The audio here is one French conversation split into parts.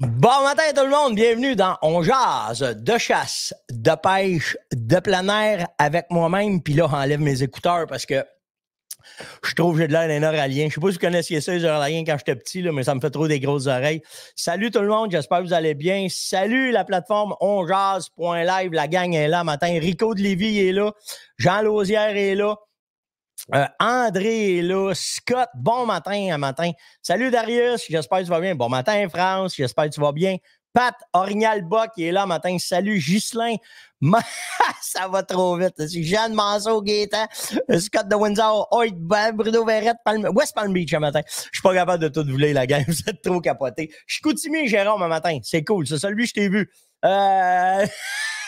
Bon matin tout le monde, bienvenue dans On jase de chasse, de pêche, de plein air avec moi-même. Puis là, j'enlève mes écouteurs parce que je trouve que j'ai de l'air d'un oralien. Je sais pas si vous connaissiez ça, les oraliens, quand j'étais petit, là, mais ça me fait trop des grosses oreilles. Salut tout le monde, j'espère que vous allez bien. Salut la plateforme onjase.live, la gang est là matin. Rico de Lévis est là, Jean Lausière est là. Euh, André est là. Scott, bon matin à matin. Salut Darius, j'espère que tu vas bien. Bon matin France, j'espère que tu vas bien. Pat orignal qui est là matin. Salut Ghislain. ça va trop vite. C'est Jeanne Manso, Gaétan, euh, Scott de Windsor, Oi, Bruno Verrette, West Palm Beach un matin. Je suis pas capable de tout vouler, la gang. Vous êtes trop capoté. Je suis Jérôme un matin. C'est cool. C'est celui que je t'ai vu. Euh...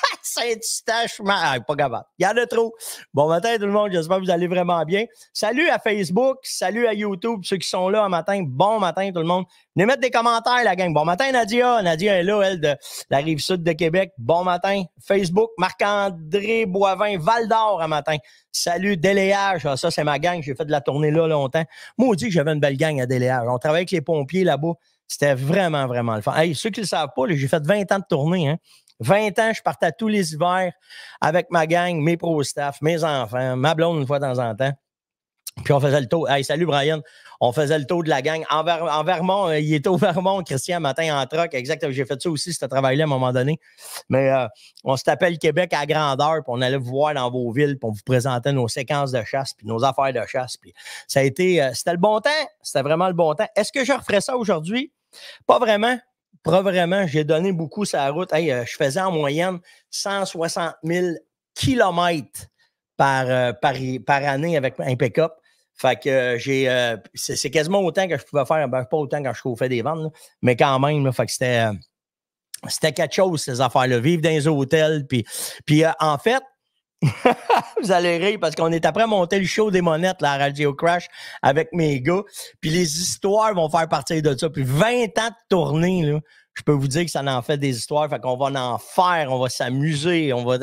Saint-Eustache, ah, pas grave. Il y en a trop. Bon matin tout le monde, j'espère que vous allez vraiment bien. Salut à Facebook, salut à YouTube, ceux qui sont là un matin. Bon matin tout le monde. Venez mettre des commentaires, la gang. Bon matin Nadia. Nadia est là, elle, de la rive sud de Québec. Bon matin. Facebook, Marc-André Boivin, Val d'Or un matin. Salut, Déléage. Ah, ça, c'est ma gang. J'ai fait de la tournée là longtemps. Moi, dit que j'avais une belle gang à Déléage. On travaillait avec les pompiers là-bas. C'était vraiment, vraiment le fun. Hey, ceux qui ne le savent pas, j'ai fait 20 ans de tournée. Hein. 20 ans, je partais tous les hivers avec ma gang, mes pro-staff, mes enfants, ma blonde une fois de temps en temps. Puis on faisait le tour. Hey, salut Brian. On faisait le tour de la gang. En, Vermont, euh, il était au Vermont, Christian, matin en troc. Exact. J'ai fait ça aussi, ce travail-là, à un moment donné. Mais euh, on se tapait le Québec à grandeur, puis on allait vous voir dans vos villes, puis on vous présentait nos séquences de chasse, puis nos affaires de chasse. Puis ça a été. Euh, c'était le bon temps. C'était vraiment le bon temps. Est-ce que je referais ça aujourd'hui? Pas vraiment, vraiment. J'ai donné beaucoup sur la route. Euh, je faisais en moyenne 160 000 kilomètres par, euh, par, année avec un pick-up. Fait que euh, j'ai. c'est quasiment autant que je pouvais faire. Ben, pas autant quand je chauffais des ventes, mais quand même, fait que c'était c'était quelque chose, ces affaires-là. Vivre dans les hôtels. Puis, puis en fait, Vous allez rire parce qu'on est après monter le show des monnettes la Radio Crash avec mes gars. Puis les histoires vont faire partie de ça. Puis 20 ans de tournée, je peux vous dire que ça en fait des histoires. Fait qu'on va en faire, on va s'amuser, on va.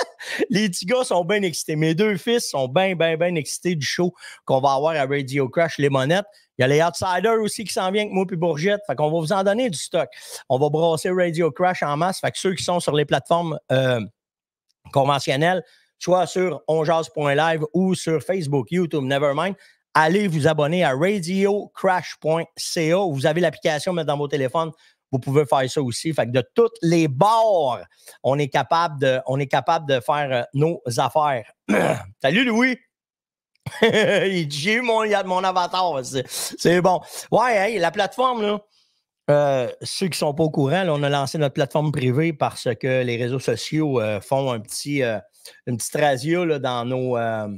les petits gars sont bien excités. Mes deux fils sont bien, bien, bien excités du show qu'on va avoir à Radio Crash, les monnettes Il y a les Outsiders aussi qui s'en viennent que moi puis Bourgette. Fait qu'on va vous en donner du stock. On va brasser Radio Crash en masse. Fait que ceux qui sont sur les plateformes euh, conventionnelles, soit sur onjase.live ou sur Facebook, YouTube, Nevermind. Allez vous abonner à radiocrash.ca. Vous avez l'application mettre dans vos téléphones. Vous pouvez faire ça aussi. Fait que de tous les bords, on est capable de, on est capable de faire euh, nos affaires. Salut Louis! J'ai eu mon, mon avatar. C'est bon. Ouais, la plateforme, là. Euh, ceux qui ne sont pas au courant, on a lancé notre plateforme privée parce que les réseaux sociaux euh, font un petit, une petite radio dans nos. Euh,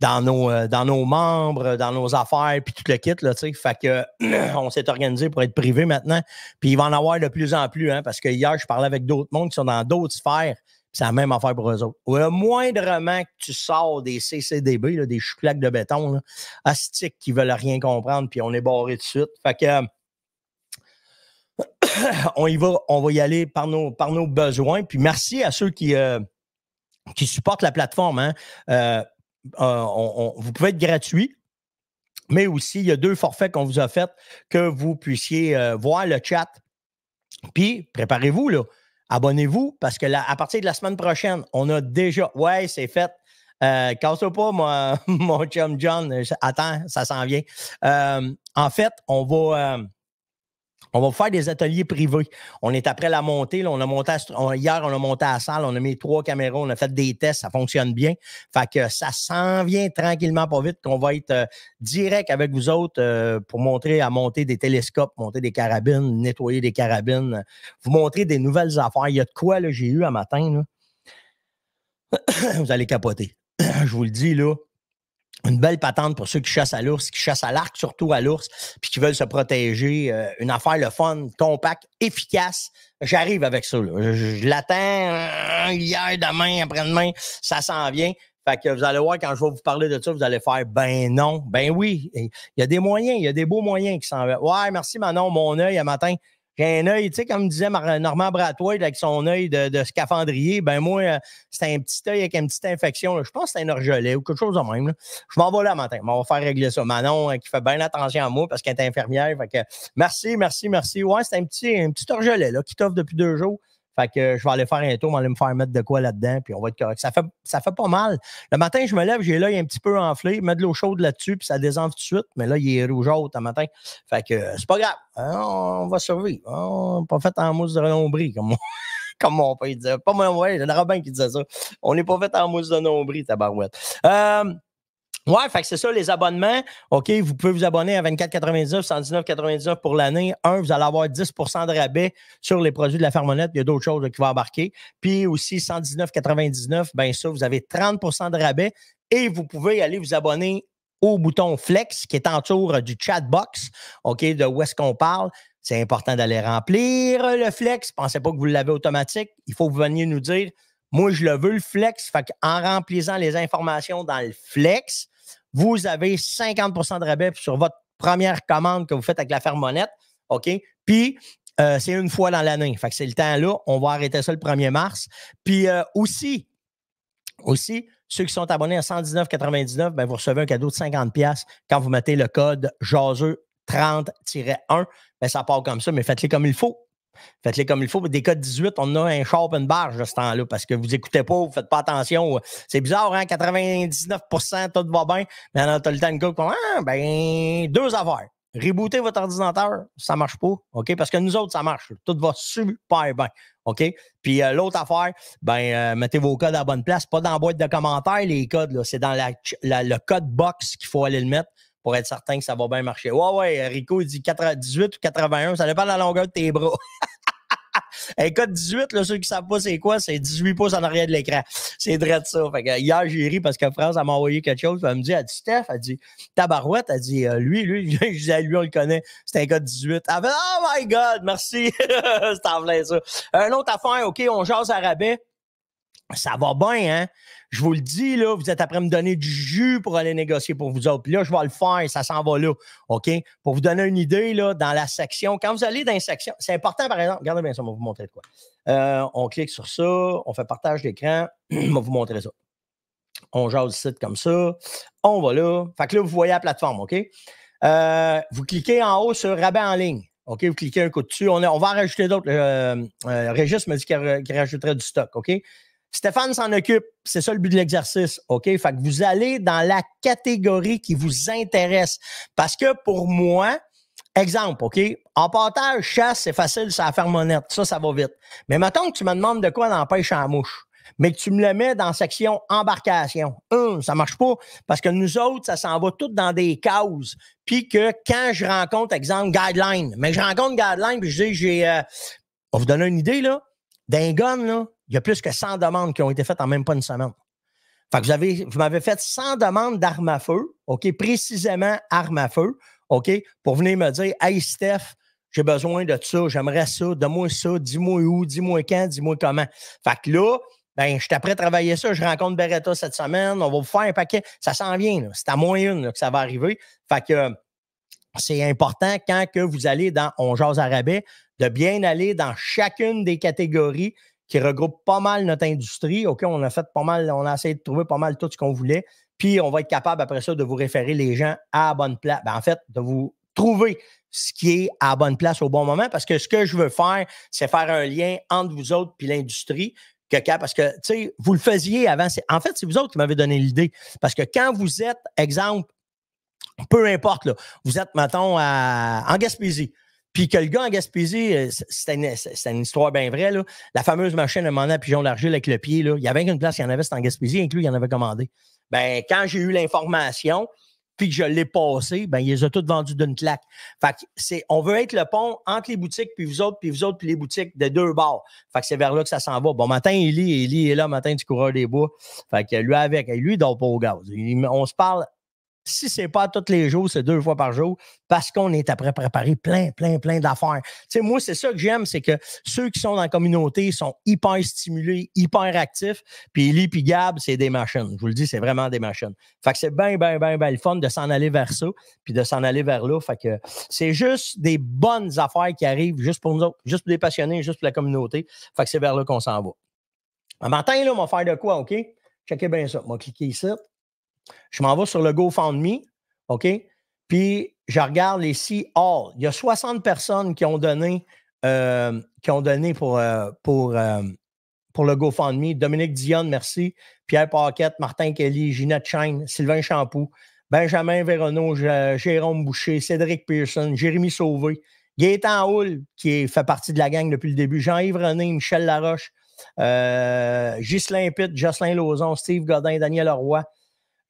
dans nos, euh, dans nos membres, dans nos affaires, puis tout le kit, là, tu Fait que, on s'est organisé pour être privé maintenant. Puis il va en avoir de plus en plus, hein, parce que hier, je parlais avec d'autres mondes qui sont dans d'autres sphères, c'est la même affaire pour eux autres. Le moindrement que tu sors des CCDB, des chouclacs de béton, astiques qui veulent rien comprendre, puis on est barré de suite. Fait que, on y va, on va y aller par nos, par nos besoins. Puis merci à ceux qui, euh, qui supportent la plateforme. Hein. Euh, euh, vous pouvez être gratuit, mais aussi, il y a deux forfaits qu'on vous a faits que vous puissiez euh, voir le chat. Puis, préparez-vous, là. Abonnez-vous parce que à partir de la semaine prochaine, on a déjà. Ouais, c'est fait. Euh, casse pas, moi, mon chum John. Attends, ça s'en vient. en fait, on va. On va faire des ateliers privés. On est après la montée. on a monté hier, on a monté à la salle, on a mis trois caméras, on a fait des tests, ça fonctionne bien. Fait que ça s'en vient tranquillement pas vite qu'on va être euh, direct avec vous autres euh, pour montrer à monter des télescopes, monter des carabines, nettoyer des carabines, vous montrer des nouvelles affaires. Il y a de quoi j'ai eu à matin. vous allez capoter. Je vous le dis là une belle patente pour ceux qui chassent à l'ours, qui chassent à l'arc, surtout à l'ours, puis qui veulent se protéger. Euh, une affaire le fun, compact, efficace. J'arrive avec ça. Là. Je, l'attends hein, hier, demain, après-demain, ça s'en vient. Fait que vous allez voir, quand je vais vous parler de ça, vous allez faire ben non, ben oui. Il y a des moyens, il y a des beaux moyens qui s'en vont. Ouais, merci Manon, mon œil à matin. J'ai un œil, tu sais, comme disait Normand Bratois avec son œil de, scaphandrier, ben moi, euh, c'est un petit œil avec une petite infection. Je pense que c'est un orgelet ou quelque chose de même. Je m'en vais là matin. on va faire régler ça. Manon, euh, qui fait bien attention à moi parce qu'elle est infirmière. merci, merci, merci. Ouais, c'est un petit, un petit orgelet là, qui t'offre depuis deux jours. Fait que je vais aller faire un tour, aller me faire mettre de quoi là-dedans, puis on va être correct. Ça fait, ça fait pas mal. Le matin, je me lève, j'ai l'œil un petit peu enflé, mets de l'eau chaude là-dessus, puis ça désenfle tout de suite, mais là, il est rougeâtre le matin. Fait que c'est pas grave. Hein, on va survivre. Hein, on n'est pas fait en mousse de nombril, comme, comme mon père disait. Pas moi, ouais, le Robin qui disait ça. On n'est pas fait en mousse de nombril, tabarouette. Euh, Ouais, fait c'est ça, les abonnements. OK, vous pouvez vous abonner à 24,99, 119,99 pour l'année. Un, vous allez avoir 10 de rabais sur les produits de la Fermonette. Il y a d'autres choses qui vont embarquer. Puis aussi, 119,99, bien ça, vous avez 30 de rabais et vous pouvez aller vous abonner au bouton Flex qui est en euh, du chat box, OK, de où est-ce qu'on parle. C'est important d'aller remplir euh, le Flex. Pensez pas que vous l'avez automatique. Il faut que vous veniez nous dire, moi, je le veux, le Flex. Fait en remplissant les informations dans le Flex, vous avez 50 de rabais sur votre première commande que vous faites avec la Monette. OK? Puis, euh, c'est une fois dans l'année. Fait c'est le temps-là. On va arrêter ça le 1er mars. Puis euh, aussi, aussi, ceux qui sont abonnés à 119,99, ben vous recevez un cadeau de 50$ quand vous mettez le code jaseu 30-1. Ben ça part comme ça, mais faites-les comme il faut. Faites-les comme il faut. Des codes 18, on a un sharp, une barge de ce temps-là parce que vous n'écoutez pas, vous ne faites pas attention. C'est bizarre, hein? 99 tout va bien. Mais as le temps, de coup. Ah, ben, deux affaires. Rebooter votre ordinateur, ça ne marche pas, OK? Parce que nous autres, ça marche. Tout va super bien, OK? Puis euh, l'autre affaire, ben, euh, mettez vos codes à bonne place, pas dans la boîte de commentaires, les codes, C'est dans le code box qu'il faut aller le mettre pour être certain que ça va bien marcher. Ouais, ouais, Rico, il dit 18 ou 81, ça dépend de la longueur de tes bras. Un eh, Écoute, 18, là, ceux qui ne savent pas c'est quoi, c'est 18 pouces en arrière de l'écran. C'est vrai de ça. hier, j'ai ri parce que France m'a envoyé quelque chose. Elle me dit, elle dit Steph, elle dit Tabarouette, elle dit euh, lui, lui, je disais lui, on le connaît. C'est un gars de 18. Elle fait Oh my God, merci. c'est en plein ça. Un autre affaire, OK, on jase à rabais. Ça va bien, hein? je vous le dis, là, vous êtes après me donner du jus pour aller négocier pour vous autres. Puis là, je vais le faire, et ça s'en va là. OK? Pour vous donner une idée, là, dans la section, quand vous allez dans la section, c'est important, par exemple, regardez bien ça, on va vous montrer de quoi. Euh, on clique sur ça, on fait partage d'écran, on va vous montrer ça. On jase le site comme ça, on va là. Fait que là, vous voyez la plateforme, OK? Euh, vous cliquez en haut sur rabais en ligne. OK, vous cliquez un coup dessus. On, on va rajouter d'autres. Euh, registre euh, Régis me dit qu'il rajouterait du stock. OK? Stéphane s'en occupe. C'est ça le but de l'exercice. OK? Fait que vous allez dans la catégorie qui vous intéresse. Parce que pour moi, exemple, OK? En partage, chasse, c'est facile, ça faire monnaie, Ça, ça va vite. Mais mettons que tu me demandes de quoi dans pêche en mouche. Mais que tu me le mets dans section embarcation. Hum, ça marche pas. Parce que nous autres, ça s'en va tout dans des causes. Puis que quand je rencontre, exemple, guideline, mais je rencontre guideline, puis je dis, j'ai. Euh, on va vous donner une idée, là. D'un gun, là, il y a plus que 100 demandes qui ont été faites en même pas une semaine. Fait que vous, vous m'avez fait 100 demandes d'armes à feu, OK, précisément armes à feu, OK, pour venir me dire Hey Steph, j'ai besoin de ça, j'aimerais ça, donne-moi ça, dis-moi où, dis-moi quand, dis-moi comment. Fait que là, ben, je suis après travailler ça, je rencontre Beretta cette semaine, on va vous faire un paquet. Ça s'en vient, c'est à moins une que ça va arriver. Fait que euh, c'est important quand que vous allez dans On jase arabais de bien aller dans chacune des catégories qui regroupe pas mal notre industrie. OK, on a fait pas mal, on a essayé de trouver pas mal tout ce qu'on voulait. Puis on va être capable après ça de vous référer les gens à la bonne place. Ben, en fait, de vous trouver ce qui est à la bonne place au bon moment. Parce que ce que je veux faire, c'est faire un lien entre vous autres et l'industrie. Que parce que, tu sais, vous le faisiez avant. En fait, c'est vous autres qui m'avez donné l'idée. Parce que quand vous êtes, exemple, peu importe, vous êtes, mettons, en Gaspésie. Puis que le gars en Gaspésie, euh, c'était une, histoire bien vraie, là. la fameuse machine à un pigeon d'argile avec le pied, là. il y avait une place, il y en avait, c'était en Gaspésie, inclus, il y en avait commandé. Ben, quand j'ai eu l'information, puis que je l'ai passé, ben, ils les ont tous vendus d'une claque. Fait que c'est, on veut être le pont entre les boutiques, puis vous autres, puis vous autres, puis les boutiques de deux bords. Fait que c'est vers là que ça s'en va. Bon matin, il il est là, matin du coureur des bois. Fait que lui avec, lui, il dort pas au gaz. on se parle si c'est pas tous les jours, c'est deux fois par jour parce qu'on est après préparer plein, plein, plein d'affaires. Tu sais, moi, c'est ça que j'aime, c'est que ceux qui sont dans la communauté sont hyper stimulés, hyper actifs. Puis Eli puis Gab, c'est des machines. Je vous le dis, c'est vraiment des machines. Fait que c'est bien, bien, bien, bien le fun de s'en aller vers ça puis de s'en aller vers là. Fait que c'est juste des bonnes affaires qui arrivent juste pour nous autres, juste pour les passionnés, juste pour la communauté. Fait que c'est vers là qu'on s'en va. Un matin, là, on va faire de quoi, OK? Checkez bien ça. On va cliquer ici. Je m'en vais sur le GoFundMe, OK? Puis je regarde les all. Il y a 60 personnes qui ont donné, euh, qui ont donné pour, euh, euh, pour, le GoFundMe. Dominique Dionne, merci. Pierre Paquette, Martin Kelly, Ginette Chain, Sylvain Champoux, Benjamin Véronneau, Jérôme Boucher, Cédric Pearson, Jérémy Sauvé, Gaëtan Houle, qui fait partie de la gang depuis le début, Jean-Yves René, Michel Laroche, Ghislain Pitt, Jocelyn Lauzon, Steve Godin, Daniel Leroy,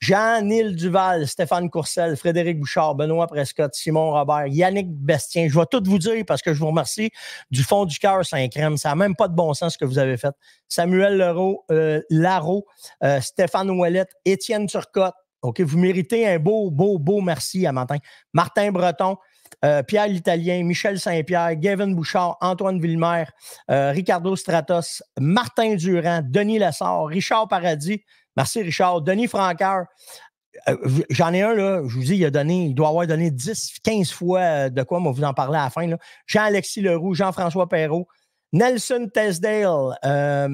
Jean-Nil Duval, Stéphane Courcel, Frédéric Bouchard, Benoît Prescott, Simon Robert, Yannick Bestien. Je vais tout vous dire parce que je vous remercie du fond du cœur, Saint-Crème. Ça n'a même pas de bon sens ce que vous avez fait. Samuel Leroux, euh, euh, Stéphane Ouellet, Étienne Turcotte. OK, vous méritez un beau, beau, beau merci à matin. Martin Breton, euh, Pierre l'Italien, Michel Saint-Pierre, Gavin Bouchard, Antoine Villemer, Ricardo Stratos, Martin Durand, Denis Lessard, Richard Paradis, Merci, Richard. Denis Francaire. Euh, j'en ai un, là, je vous dis, il a donné, il doit avoir donné 10, 15 fois euh, de quoi, moi, vous en parler à la fin. Jean-Alexis Leroux, Jean-François Perrault, Nelson Tesdale, euh,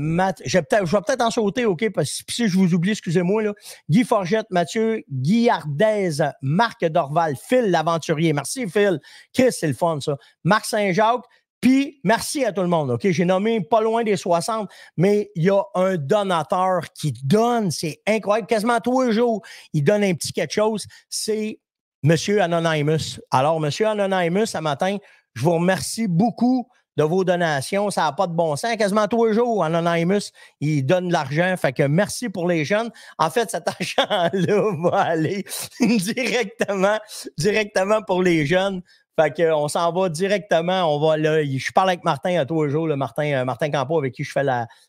je, vais peut-être en sauter, OK, parce si je vous oublie, excusez-moi, là. Guy Forgette, Mathieu, Guy Ardez, Marc Dorval, Phil l'aventurier. Merci, Phil. Chris, c'est le fun, ça. Marc Saint-Jacques, puis, merci à tout le monde. OK, j'ai nommé pas loin des 60, mais il y a un donateur qui donne. C'est incroyable. Quasiment tous les jours, il donne un petit quelque chose. C'est Monsieur Anonymous. Alors, Monsieur Anonymous, ce matin, je vous remercie beaucoup de vos donations. Ça n'a pas de bon sens. Quasiment tous les jours, Anonymous, il donne de l'argent. Fait que merci pour les jeunes. En fait, cet argent-là va aller directement, directement pour les jeunes. Fait qu'on s'en va directement. On va là, je parle avec Martin à tous les jours, le Martin, euh, Martin Campo, avec qui je fais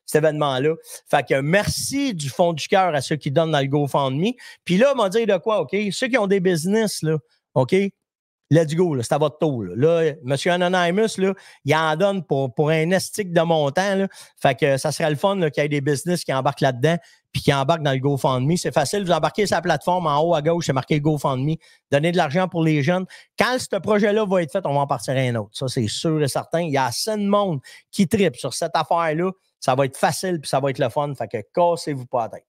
cet événement-là. Fait que merci du fond du cœur à ceux qui donnent dans le GoFundMe. Puis là, on va dire de quoi, OK? Ceux qui ont des business, là, OK? let's go, c'est à votre tour. Là, là M. Anonymous, là, il en donne pour, pour un estique de montant. Là. Fait que ça serait le fun qu'il y ait des business qui embarquent là-dedans puis qui embarquent dans le GoFundMe. C'est facile, vous embarquez sa plateforme en haut à gauche, c'est marqué GoFundMe. Donnez de l'argent pour les jeunes. Quand ce projet-là va être fait, on va en partir à un autre. Ça, c'est sûr et certain. Il y a assez de monde qui tripe sur cette affaire-là. Ça va être facile puis ça va être le fun. Fait que cassez-vous pas la tête.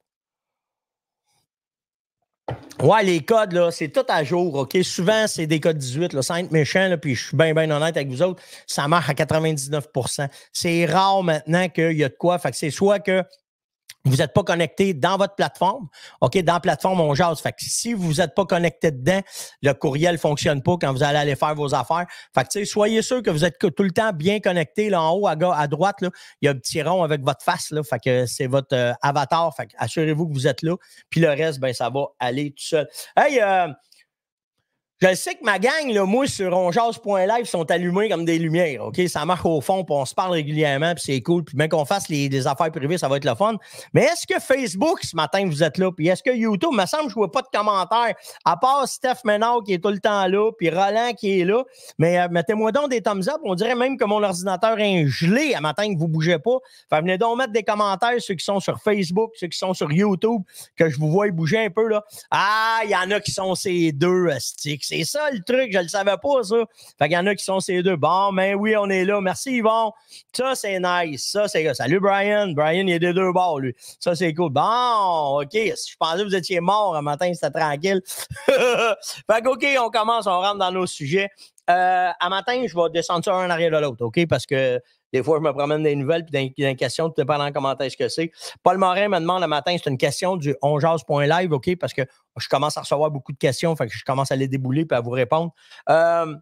Ouais, les codes, là, c'est tout à jour, OK? Souvent, c'est des codes 18, là, sans être méchant, puis je suis bien, bien honnête avec vous autres, ça marche à 99 C'est rare maintenant qu'il y a de quoi. Fait que c'est soit que vous n'êtes pas connecté dans votre plateforme. OK, dans la plateforme, on jase. Fait que si vous n'êtes pas connecté dedans, le courriel fonctionne pas quand vous allez aller faire vos affaires. Fait que, soyez sûr que vous êtes tout le temps bien connecté là en haut, à, à droite. Là, il y a un petit rond avec votre face. Là, fait que c'est votre euh, avatar. Fait que assurez-vous que vous êtes là. Puis le reste, ben, ça va aller tout seul. Hey, euh, je sais que ma gang, là, moi, sur onjase.live, sont allumés comme des lumières, OK? Ça marche au fond, puis on se parle régulièrement, puis c'est cool. Puis même qu'on fasse les, affaires privées, ça va être le fun. Mais est-ce que Facebook, ce matin, vous êtes là? Puis est-ce que YouTube, il me semble que je vois pas de commentaires, à part Steph Menard, qui est tout le temps là, puis Roland qui est là. Mais euh, mettez-moi donc des thumbs up. On dirait même que mon ordinateur est gelé à matin, que vous bougez pas. venez donc mettre des commentaires, ceux qui sont sur Facebook, ceux qui sont sur YouTube, que je vous vois bouger un peu, là. Ah, il y en a qui sont ces deux, euh, sticks c'est ça le truc, je le savais pas, ça. Fait qu'il y en a qui sont ces deux. Bon, mais ben oui, on est là. Merci, Yvon. Ça, c'est nice. Ça, c'est. Salut, Brian. Brian, il est des deux bords, lui. Ça, c'est cool. Bon, OK. Je pensais que vous étiez morts, un matin, c'était tranquille. fait que, OK, on commence, on rentre dans nos sujets. Euh, à matin, je vais descendre ça un arrière de l'autre, OK? Parce que des fois, je me promène des nouvelles puis des, questions, tout dépendant comment est-ce que c'est. Paul Morin me demande le matin, c'est une question du onjase.live, OK, parce que je commence à recevoir beaucoup de questions, fait que je commence à les débouler puis à vous répondre. Euh,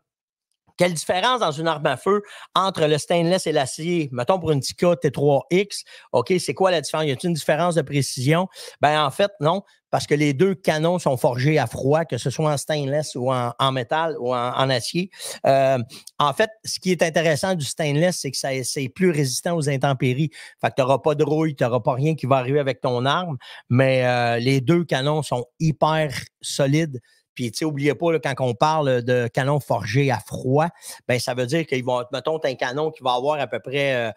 quelle différence dans une arme à feu entre le stainless et l'acier? Mettons pour une Tika T3X, OK, c'est quoi la différence? Y a-t-il une différence de précision? Ben en fait, non, parce que les deux canons sont forgés à froid, que ce soit en stainless ou en, métal ou en, acier. Euh, en fait, ce qui est intéressant du stainless, c'est que c'est plus résistant aux intempéries. Fait que tu n'auras pas de rouille, tu n'auras pas rien qui va arriver avec ton arme, mais euh, les deux canons sont hyper solides. Puis, tu sais, oubliez pas, quand on parle euh, de canon forgé à froid, ben ça veut dire qu'ils vont, mettons, un canon qui va avoir à peu près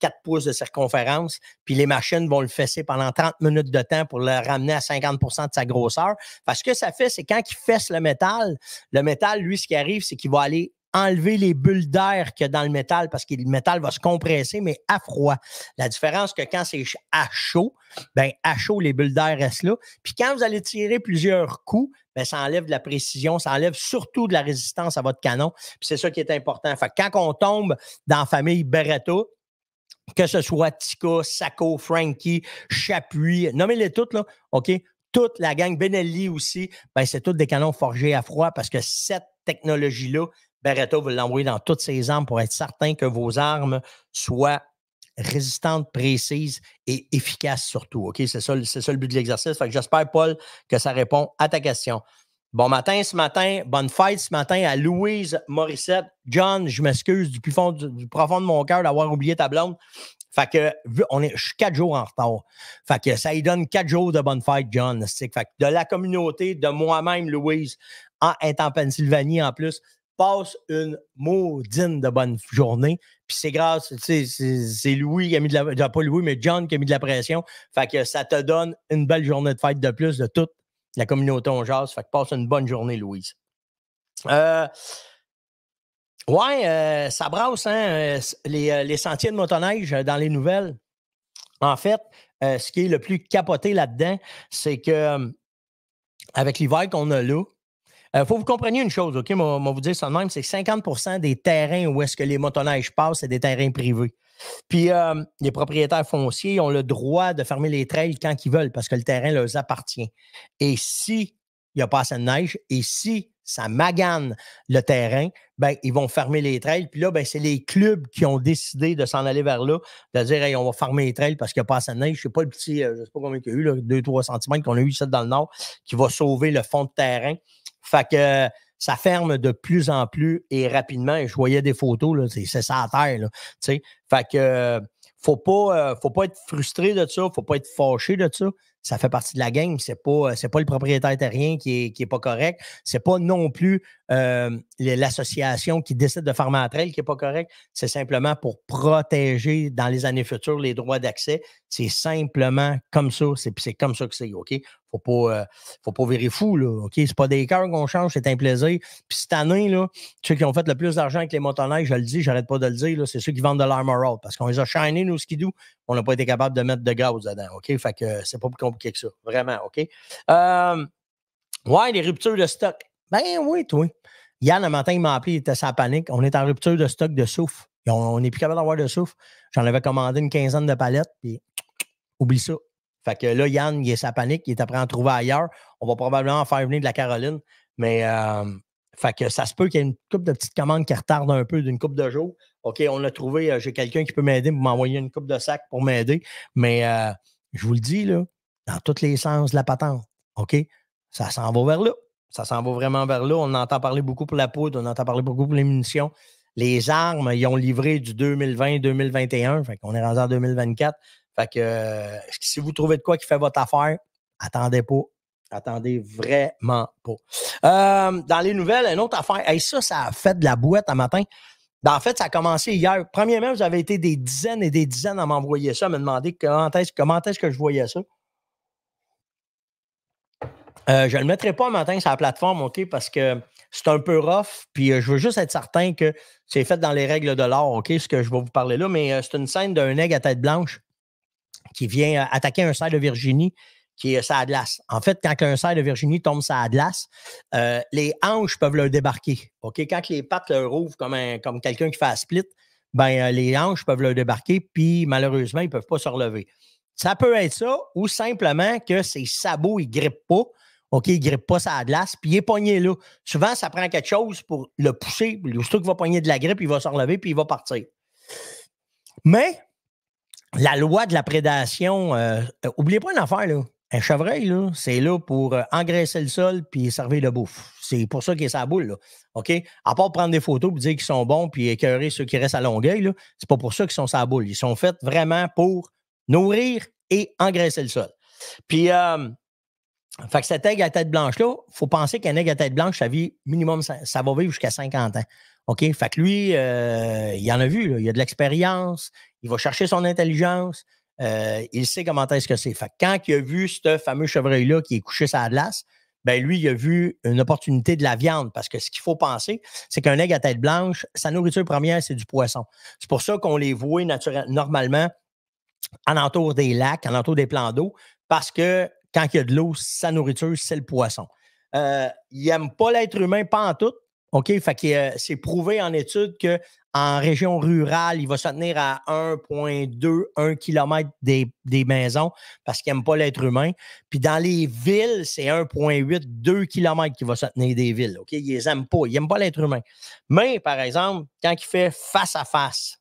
4 euh, pouces de circonférence, puis les machines vont le fesser pendant 30 minutes de temps pour le ramener à 50 de sa grosseur. Parce que ça fait, c'est quand il fesse le métal, le métal, lui, ce qui arrive, c'est qu'il va aller enlever les bulles d'air que dans le métal parce que le métal va se compresser, mais à froid. La différence, que quand c'est à chaud, ben à chaud, les bulles d'air restent là. Puis quand vous allez tirer plusieurs coups, bien, ça enlève de la précision, ça enlève surtout de la résistance à votre canon. Puis c'est ça qui est important. Fait quand on tombe dans la famille Beretta, que ce soit Tika, Sacco, Frankie, Chapuis, nommez-les toutes, là, OK? Toute la gang, Benelli aussi, ben c'est toutes des canons forgés à froid parce que cette technologie-là, Beretta vous l'envoyer dans toutes ses armes pour être certain que vos armes soient résistantes, précises et efficaces surtout. OK? C'est ça, ça, le but de l'exercice. j'espère, Paul, que ça répond à ta question. Bon matin ce matin, bonne fête ce matin à Louise Morissette. John, je m'excuse du plus profond de mon cœur d'avoir oublié ta blonde. Fait que, on est, je suis quatre jours en retard. Fait que ça y donne quatre jours de bonne fête, John. de la communauté, de moi-même, Louise, en, est en Pennsylvanie en plus passe une maudine de bonne journée. Puis c'est grâce, tu sais, c'est Louis qui a mis de la... Pas Louis, mais John qui a mis de la pression. Fait que ça te donne une belle journée de fête de plus de toute la communauté on Fait que passe une bonne journée, Louise. Euh, ouais, euh, ça brasse, hein, euh, les, sentiers de motoneige dans les nouvelles. En fait, ce qui est le plus capoté là-dedans, c'est que avec l'hiver qu'on a là, il euh, faut que vous compreniez une chose, OK? On va vous dire ça de même, c'est 50 des terrains où est-ce que les motoneiges passent, c'est des terrains privés. Puis euh, les propriétaires fonciers ont le droit de fermer les trails quand ils veulent parce que le terrain leur appartient. Et si n'y a pas assez de neige et si ça magane le terrain, ben, ils vont fermer les trails. Puis là, ben, c'est les clubs qui ont décidé de s'en aller vers là, de dire hey, on va fermer les trails parce qu'il n'y a pas assez de neige. Je ne sais pas le petit, euh, je sais pas combien il y a eu, 2-3 cm qu'on a eu ici dans le nord, qui va sauver le fond de terrain. Fait que euh, ça ferme de plus en plus et rapidement. je voyais des photos, c'est ça à terre. Là, fait que euh, faut pas, euh, faut pas être frustré de ça, faut pas être fâché de ça ça fait partie de la game. C'est pas, euh, c'est pas le propriétaire terrien qui n'est qui est pas correct. Ce n'est pas non plus euh, l'association qui décide de faire à trail qui n'est pas correct. C'est simplement pour protéger dans les années futures les droits d'accès. C'est simplement comme ça. C'est, comme ça que c'est, OK? Faut pas, euh, faut pas virer fou, là, OK? pas des cœurs qu'on change, c'est un plaisir. Puis cette année, là, ceux qui ont fait le plus d'argent avec les motoneiges, je le dis, j'arrête pas de le dire, c'est ceux qui vendent de l'armor parce qu'on les a shinés, nos skidoo. On n'a pas été capable de mettre de gaz dedans, OK? Fait que c'est pas ça. Vraiment, OK? Euh, ouais, les ruptures de stock. Ben oui, toi. Yann, un matin, il m'a appelé, il était sa panique. On est en rupture de stock de souffle. on n'est plus capable d'avoir de souffle. J'en avais commandé une quinzaine de palettes, puis oublie ça. Fait que là, Yann, il est sa panique, il est après à en trouver ailleurs. On va probablement en faire venir de la Caroline. Mais euh, fait que ça se peut qu'il y ait une coupe de petites commandes qui retardent un peu d'une coupe de jours. OK, on a trouvé, euh, j'ai quelqu'un qui peut m'aider, m'envoyer une coupe de sac pour m'aider. Mais je vous le dis, là, dans tous les sens de la patente. OK? Ça s'en va vers là. Ça s'en va vraiment vers là. On entend parler beaucoup pour la poudre, on entend parler beaucoup pour les munitions. Les armes, ils ont livré du 2020-2021. Fait qu'on est rendu en 2024. Fait que euh, si vous trouvez de quoi qui fait votre affaire, attendez pas. Attendez vraiment pas. Euh, dans les nouvelles, une autre affaire. ça, ça a fait de la bouette un matin. Ben, en fait, ça a commencé hier. Premièrement, vous avez été des dizaines et des dizaines à m'envoyer ça, à me demander comment est comment est-ce que je voyais ça. Euh, je ne le mettrai pas matin sur la plateforme, OK, parce que c'est un peu rough. Puis euh, je veux juste être certain que c'est fait dans les règles de l'art, OK, ce que je vais vous parler là. Mais euh, c'est une scène d'un aigle à tête blanche qui vient attaquer un cerf de Virginie qui est sa glace. En fait, quand un cerf de Virginie tombe sa glace, les hanches peuvent le débarquer. OK? Quand les pattes le rouvrent comme, quelqu'un qui fait un split, ben, les hanches peuvent le débarquer, puis malheureusement, ils ne peuvent pas se relever. Ça peut être ça, ou simplement que ses sabots, ils ne grippent pas, OK, il ne grippe pas sa glace, puis il est pogné là. Souvent, ça prend quelque chose pour le pousser. le truc va pogner de la grippe, il va se relever, puis il va partir. Mais la loi de la prédation, euh, oubliez pas une affaire, là. Un chevreuil, là, c'est là pour euh, engraisser le sol puis servir de bouffe. C'est pour ça qu'il est sa boule, là. OK? À part prendre des photos puis dire qu'ils sont bons puis écœurer ceux qui restent à Longueuil, là, c'est pas pour ça qu'ils sont sa boule. Ils sont faits vraiment pour nourrir et engraisser le sol. Puis, euh, fait que cet aigle à tête blanche-là, il faut penser qu'un aigle à tête blanche, ça vit minimum, ça, va vivre jusqu'à 50 ans. OK? Fait que lui, euh, il en a vu, là. il a de l'expérience, il va chercher son intelligence, euh, il sait comment est-ce que c'est. Fait quand il a vu ce fameux chevreuil-là qui est couché sur la glace, ben lui, il a vu une opportunité de la viande parce que ce qu'il faut penser, c'est qu'un aigle à tête blanche, sa nourriture première, c'est du poisson. C'est pour ça qu'on les voit naturellement, normalement en entour des lacs, en entour des plans d'eau, parce que quand il y a de l'eau, sa nourriture, c'est le poisson. Euh, il n'aime pas l'être humain, pas en tout. OK? Fait que euh, c'est prouvé en études qu'en région rurale, il va se tenir à 1,2, 1 km des, maisons parce qu'il n'aime pas l'être humain. Puis dans les villes, c'est 1,8, 2 km qu'il va se tenir des villes. OK? Il les aime pas. Il n'aime pas l'être humain. Mais, par exemple, quand il fait face à face,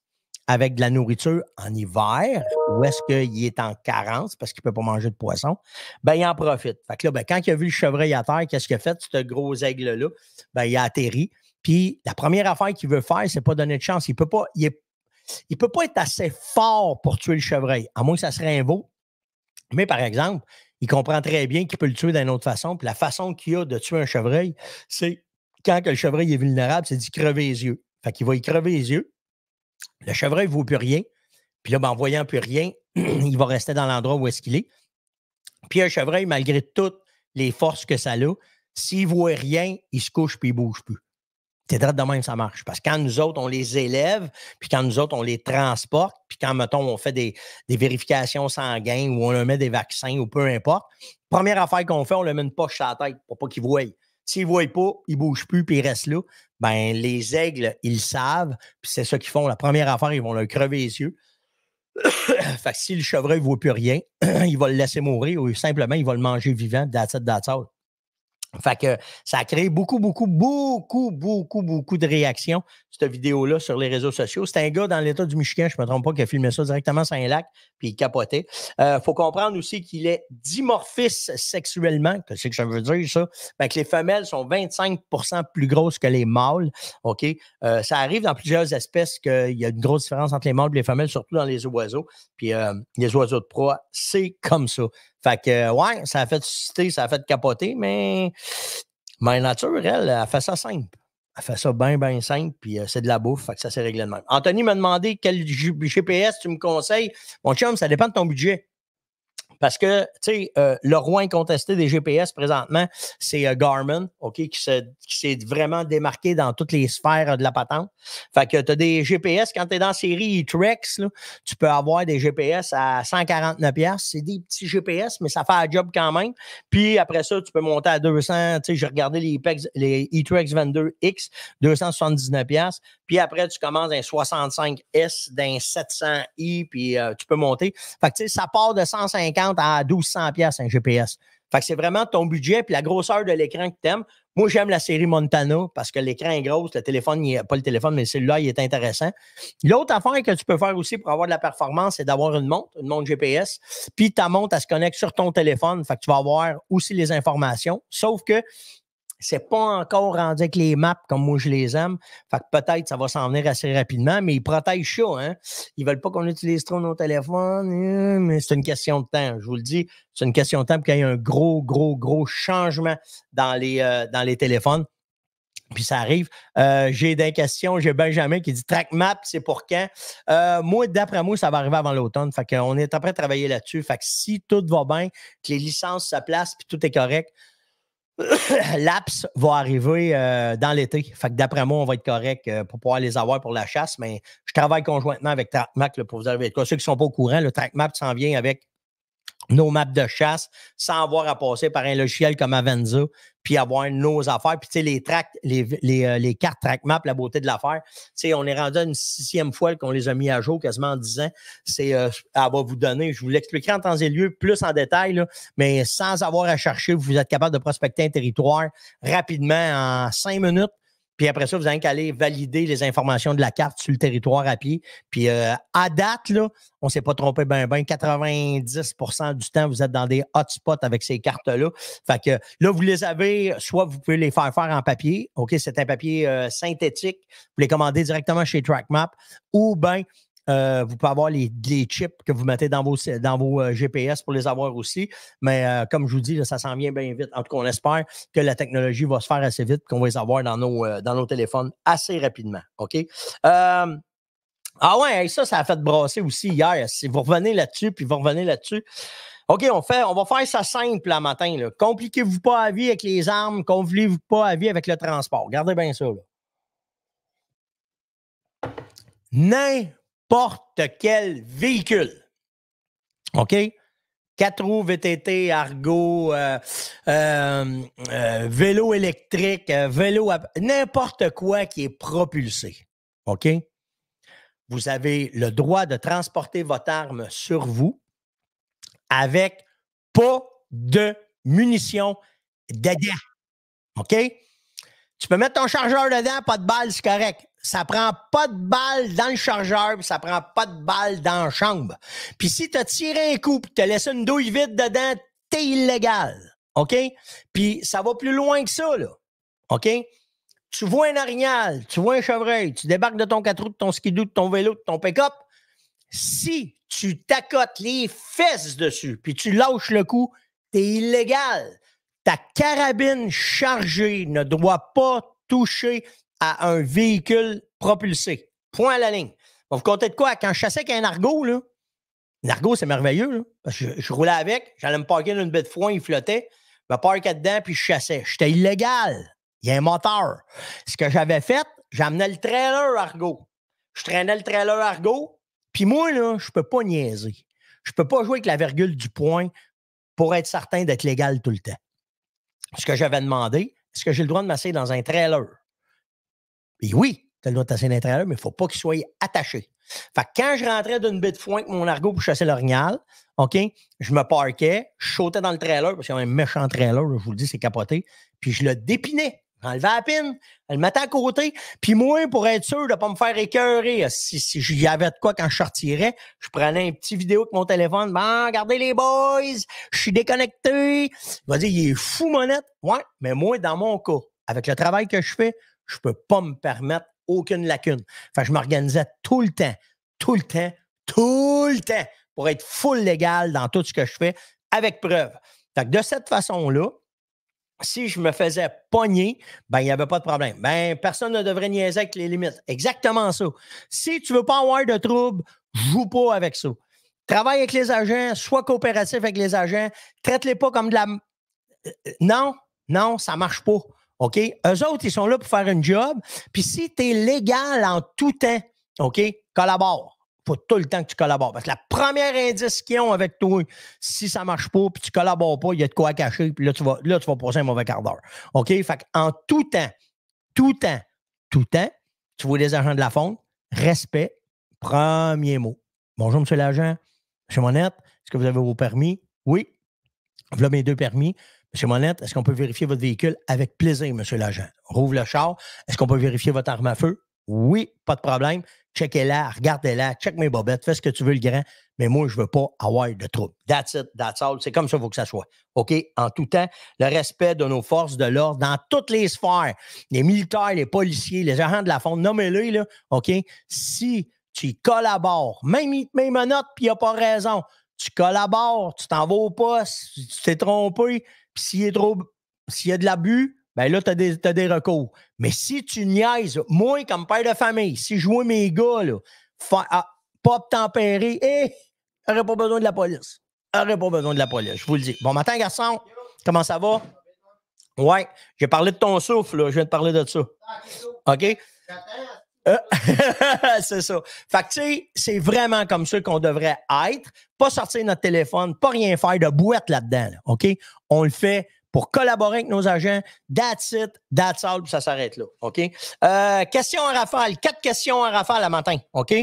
avec de la nourriture en hiver ou est-ce qu'il est en carence parce qu'il ne peut pas manger de poisson, ben, il en profite. Fait que là, ben, quand il a vu le chevreuil à terre, qu'est-ce qu'il a fait, ce gros aigle-là? Ben, il a atterri. Puis la première affaire qu'il veut faire, c'est pas donner de chance. Il peut il peut pas être assez fort pour tuer le chevreuil, à moins que ça serait un veau. Mais par exemple, il comprend très bien qu'il peut le tuer d'une autre façon. Puis la façon qu'il a de tuer un chevreuil, c'est quand le chevreuil est vulnérable, c'est d'y crever les yeux. Fait qu'il va y crever les yeux, le chevreuil ne vaut plus rien. Puis là, ben, en voyant plus rien, il va rester dans l'endroit où est-ce qu'il est. Puis un chevreuil, malgré toutes les forces que ça a, s'il ne voit rien, il se couche puis il ne bouge plus. C'est droit de même, ça marche. Parce que quand nous autres, on les élève, puis quand nous autres, on les transporte, puis quand, mettons, on fait des, vérifications sanguines ou on leur met des vaccins ou peu importe, première affaire qu'on fait, on le met une poche sur la tête pour pas qu'ils voient. S'ils ne voient pas, ils ne bougent plus, puis ils restent là. Ben, les aigles, ils savent, puis c'est ça qu'ils font. La première affaire, ils vont leur crever les yeux. fait que si le chevreuil ne voit plus rien, il va le laisser mourir ou simplement, il va le manger vivant, that's it, fait que ça a créé beaucoup, beaucoup, beaucoup, beaucoup, beaucoup de réactions, cette vidéo-là, sur les réseaux sociaux. C'est un gars dans l'État du Michigan, je ne me trompe pas, qui a filmé ça directement sur un lac, puis il capotait. Il euh, faut comprendre aussi qu'il est dimorphiste sexuellement. Qu'est-ce que je veux dire, ça? Ben, les femelles sont 25 plus grosses que les mâles. OK? Euh, ça arrive dans plusieurs espèces qu'il y a une grosse différence entre les mâles et les femelles, surtout dans les oiseaux. Puis euh, les oiseaux de proie, c'est comme ça. Fait que, ouais, ça a fait susciter, ça a fait capoter, mais ma nature, elle, elle, fait ça simple. Elle fait ça bien, bien simple, puis euh, c'est de la bouffe, fait que ça s'est réglé de même. Anthony m'a demandé quel GPS tu me conseilles. Mon chum, ça dépend de ton budget. Parce que, tu sais, euh, le roi incontesté des GPS présentement, c'est euh, Garmin, OK, qui s'est vraiment démarqué dans toutes les sphères de la patente. Fait que tu as des GPS, quand tu es dans la série Trex, tu peux avoir des GPS à 149$. C'est des petits GPS, mais ça fait un job quand même. Puis après ça, tu peux monter à 200. Tu sais, j'ai regardé les, E-Trex 22X, 279$. Puis après, tu commences un 65S, d'un 700i, puis euh, tu peux monter. Fait que, tu sais, ça part de 150 à 1200 pièces un GPS. c'est vraiment ton budget puis la grosseur de l'écran que tu aimes. Moi, j'aime la série Montana parce que l'écran est gros, le téléphone, pas le téléphone, mais celui-là, il est intéressant. L'autre affaire que tu peux faire aussi pour avoir de la performance, c'est d'avoir une montre, une montre GPS. Puis ta montre, elle se connecte sur ton téléphone. tu vas avoir aussi les informations. Sauf que c'est pas encore rendu avec les maps comme moi je les aime. Fait que peut-être ça va s'en venir assez rapidement, mais ils protègent chaud. hein. Ils veulent pas qu'on utilise trop nos téléphones, euh, mais c'est une question de temps. Je vous le dis, c'est une question de temps qu'il y ait un gros, gros, gros changement dans les, euh, dans les téléphones. Puis ça arrive. Euh, j'ai des questions. J'ai Benjamin qui dit track map, c'est pour quand? moi, d'après moi, ça va arriver avant l'automne. Fait qu'on est en train travailler là-dessus. Fait que si tout va bien, que les licences se placent, puis tout est correct, L'APS va arriver euh, dans l'été. Fait que d'après moi, on va être correct euh, pour pouvoir les avoir pour la chasse, mais je travaille conjointement avec TrackMap pour vous arriver. Ceux qui ne sont pas au courant, le TrackMap s'en vient avec nos maps de chasse sans avoir à passer par un logiciel comme Avenza, puis avoir nos affaires. Puis, tu sais, les, tracts, les, les, euh, les, cartes map la beauté de l'affaire, tu sais, on est rendu à une sixième fois qu'on les a mis à jour quasiment en dix ans. C'est, euh, elle va vous donner, je vous l'expliquerai en temps et lieu plus en détail, mais sans avoir à chercher, vous êtes capable de prospecter un territoire rapidement en cinq minutes puis après ça, vous n'avez aller valider les informations de la carte sur le territoire à pied. Puis euh, à date, là, on ne s'est pas trompé ben ben. 90 du temps, vous êtes dans des hotspots avec ces cartes-là. Fait que là, vous les avez, soit vous pouvez les faire faire en papier. OK, c'est un papier euh, synthétique. Vous les commandez directement chez TrackMap. Ou bien euh, vous pouvez avoir les, chips que vous mettez dans vos, dans vos euh, GPS pour les avoir aussi. Mais euh, comme je vous dis, ça s'en vient bien vite. En tout cas, on espère que la technologie va se faire assez vite qu'on va les avoir dans nos, dans nos téléphones assez rapidement. OK? ah ouais, ça, ça a fait brasser aussi hier. Si vous revenez là-dessus, puis vous revenez là-dessus. OK, on, fait, on va faire ça simple la matin. Compliquez-vous pas à vie avec les armes, compliquez-vous pas à vie avec le transport. Gardez bien ça. Là n'importe quel véhicule. OK? 4 roues VTT, argot, euh, euh, euh, vélo électrique, vélo, n'importe quoi qui est propulsé. OK? Vous avez le droit de transporter votre arme sur vous avec pas de munitions dedans. OK? Tu peux mettre ton chargeur dedans, pas de balles, c'est correct ça prend pas de balle dans le chargeur, ça prend pas de balle dans la chambre. Puis si tu as tiré un coup, tu as laissé une douille vide dedans, t'es illégal. OK? Puis ça va plus loin que ça, là. OK? Tu vois un orignal, tu vois un chevreuil, tu débarques de ton 4 roues, de ton skidoo, de ton vélo, de ton pick-up. Si tu t'accotes les fesses dessus, puis tu lâches le coup, t'es illégal. Ta carabine chargée ne doit pas toucher à un véhicule propulsé. Point à la ligne. Vous vous comptez de quoi? Quand je chassais avec un argot, là, l'argot, c'est merveilleux, je, roulais avec, j'allais me parquer dans une bête de foin, il flottait, je me parquais dedans, puis je chassais. J'étais illégal. Il y a un moteur. Ce que j'avais fait, j'amenais le trailer argot. Je traînais le trailer argot, puis moi, là, je peux pas niaiser. Je peux pas jouer avec la virgule du point pour être certain d'être légal tout le temps. Ce que j'avais demandé, est-ce que j'ai le droit de m'asseoir dans un trailer? Puis oui, tu as le droit de tasser l'intérieur, mais il ne faut pas qu'il soit attaché. Fait quand je rentrais d'une bête de foin avec mon argot pour chasser l'orignal, OK, je me parquais, je sautais dans le trailer, parce qu'il y a un méchant trailer, je vous le dis, c'est capoté, puis je le dépinais. J'enlevais la pine, je le mettais à côté, puis moi, pour être sûr de ne pas me faire écœurer, ah, si, si j'y avais de quoi quand je sortirais, je prenais un petit vidéo avec mon téléphone, « Bon, regardez les boys, je suis déconnecté. » Je va dire, « Il est fou, monette. » Ouais, mais moi, dans mon cas, avec le travail que je fais, je ne peux pas me permettre aucune lacune. Enfin, je m'organisais tout le temps, tout le temps, tout le temps pour être full légal dans tout ce que je fais avec preuve. Fait de cette façon-là, si je me faisais pogner, ben, il n'y avait pas de problème. Ben, personne ne devrait niaiser avec les limites. Exactement ça. Si tu ne veux pas avoir de trouble, joue pas avec ça. Travaille avec les agents, sois coopératif avec les agents, traite-les pas comme de la. Euh, euh, non, non, ça ne marche pas. OK? Eux autres, ils sont là pour faire un job. Puis si tu es légal en tout temps, OK? Collabore. Faut tout le temps que tu collabores. Parce que la première indice qu'ils ont avec toi, si ça ne marche pas, puis tu collabores pas, il y a de quoi cacher, puis là, tu vas, là, vas passer un mauvais quart d'heure. OK? Fait en tout temps, tout temps, tout temps, tu vois les agents de la fonte, respect, premier mot. Bonjour, monsieur l'agent. Monsieur Monette, est-ce que vous avez vos permis? Oui. Voilà mes deux permis. Monsieur Monette, est-ce qu'on peut vérifier votre véhicule? Avec plaisir, monsieur l'agent. Rouvre le char. Est-ce qu'on peut vérifier votre arme à feu? Oui, pas de problème. Checkez-la, regardez-la, check mes bobettes, fais ce que tu veux, le grand. Mais moi, je ne veux pas avoir de trouble. That's it, that's all. C'est comme ça qu'il faut que ça soit. OK? En tout temps, le respect de nos forces de l'ordre dans toutes les sphères, les militaires, les policiers, les agents de la fonte, nommez-les, là. OK? Si tu collabores, même, même autre puis il n'y a pas raison, tu collabores, tu t'en vas au poste, tu t'es trompé, s'il est trop. S'il y a de l'abus, ben là, tu as, des recours. Mais si tu niaises, moi, comme père de famille, si je vois mes gars, là, ah, pas tempéré, eh, j'aurais pas besoin de la police. J'aurais pas besoin de la police, je vous le dis. Bon matin, garçon. Comment ça va? Ouais, j'ai parlé de ton souffle, je viens de parler de ça. OK? Euh, c'est ça. Fait que, tu sais, c'est vraiment comme ça qu'on devrait être. Pas sortir notre téléphone, pas rien faire de bouette là-dedans. OK? On le fait pour collaborer avec nos agents. That's it, that's all, puis ça s'arrête là. OK? Euh, question à rafale. Quatre questions à rafale à matin. OK?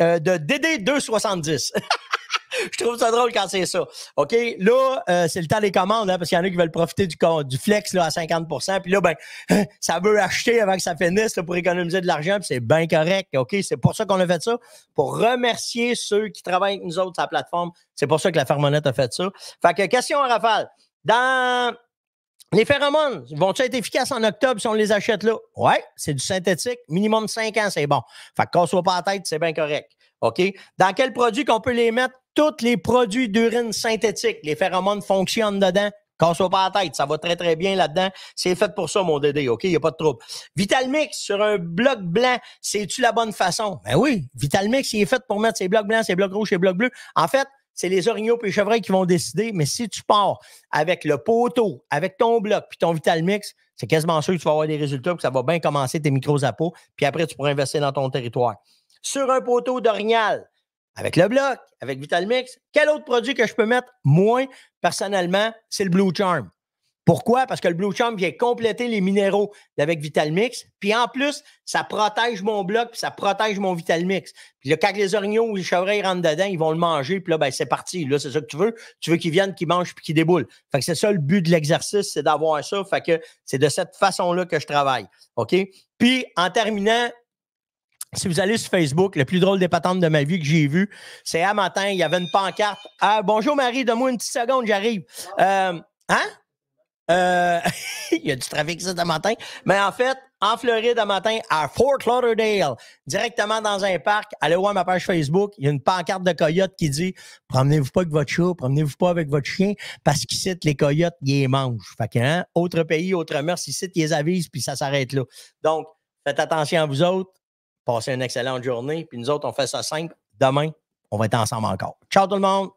Euh, de DD270. je trouve ça drôle quand c'est ça. OK? Là, euh, c'est le temps des commandes, hein, parce qu'il y en a qui veulent profiter du, du flex là, à 50 Puis là, ben, ça veut acheter avant que ça finisse pour économiser de l'argent, puis c'est bien correct. OK? C'est pour ça qu'on a fait ça, pour remercier ceux qui travaillent avec nous autres sur la plateforme. C'est pour ça que la Fermonette a fait ça. Fait que, question à rafale. Dans les phéromones, vont-ils être efficaces en octobre si on les achète là? Oui, c'est du synthétique. Minimum 5 ans, c'est bon. Fait qu'on soit pas à tête, c'est bien correct. OK? Dans quel produit qu'on peut les mettre? tous les produits d'urine synthétique, les phéromones fonctionnent dedans. Qu'on soit pas la tête, ça va très, très bien là-dedans. C'est fait pour ça, mon Dédé, OK? Il n'y a pas de trouble. Vitalmix, sur un bloc blanc, c'est-tu la bonne façon? Ben oui, Vitalmix, il est fait pour mettre ses blocs blancs, ses blocs rouges, ses blocs bleus. En fait, c'est les orignaux et les chevreuils qui vont décider, mais si tu pars avec le poteau, avec ton bloc, puis ton Vitalmix, c'est quasiment sûr que tu vas avoir des résultats, que ça va bien commencer tes micros à peau, puis après, tu pourras investir dans ton territoire. Sur un poteau d'orignal, avec le bloc, avec Vitalmix. Quel autre produit que je peux mettre? moins, personnellement, c'est le Blue Charm. Pourquoi? Parce que le Blue Charm vient compléter les minéraux avec Vitalmix. Puis en plus, ça protège mon bloc, puis ça protège mon Vitalmix. Puis là, quand les orignaux ou les chevreuils rentrent dedans, ils vont le manger, puis là, ben, c'est parti. Là, c'est ça que tu veux. Tu veux qu'ils viennent, qu'ils mangent, puis qu'ils déboulent. Fait que c'est ça le but de l'exercice, c'est d'avoir ça. Fait que c'est de cette façon-là que je travaille. OK? Puis en terminant, si vous allez sur Facebook, le plus drôle des patentes de ma vie que j'ai vu, c'est à matin, il y avait une pancarte. Ah, bonjour Marie, donne-moi une petite seconde, j'arrive. Euh, hein? Euh, il y a du trafic ici ce matin. Mais en fait, en Floride, à matin, à Fort Lauderdale, directement dans un parc, allez voir ma page Facebook, il y a une pancarte de coyotes qui dit « Promenez-vous pas avec votre chat, promenez-vous pas avec votre chien, parce qu'ici, les coyotes, ils les mangent. » Fait hein, autre pays, autre mœurs, ici, ils les avisent, puis ça s'arrête là. Donc, faites attention à vous autres, Passez une excellente journée. Puis nous autres, on fait ça simple. Demain, on va être ensemble encore. Ciao tout le monde.